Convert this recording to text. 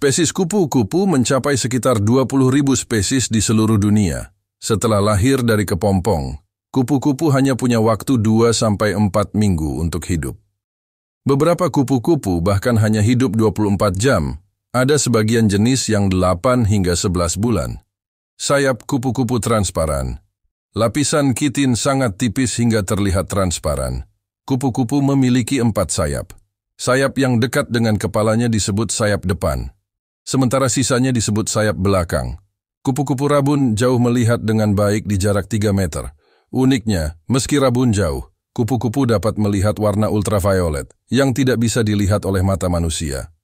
Spesies kupu-kupu mencapai sekitar 20.000 spesies di seluruh dunia. Setelah lahir dari kepompong, kupu-kupu hanya punya waktu 2-4 minggu untuk hidup. Beberapa kupu-kupu bahkan hanya hidup 24 jam. Ada sebagian jenis yang 8 hingga 11 bulan. Sayap kupu-kupu transparan. Lapisan kitin sangat tipis hingga terlihat transparan. Kupu-kupu memiliki empat sayap. Sayap yang dekat dengan kepalanya disebut sayap depan sementara sisanya disebut sayap belakang. Kupu-kupu rabun jauh melihat dengan baik di jarak 3 meter. Uniknya, meski rabun jauh, kupu-kupu dapat melihat warna ultraviolet yang tidak bisa dilihat oleh mata manusia.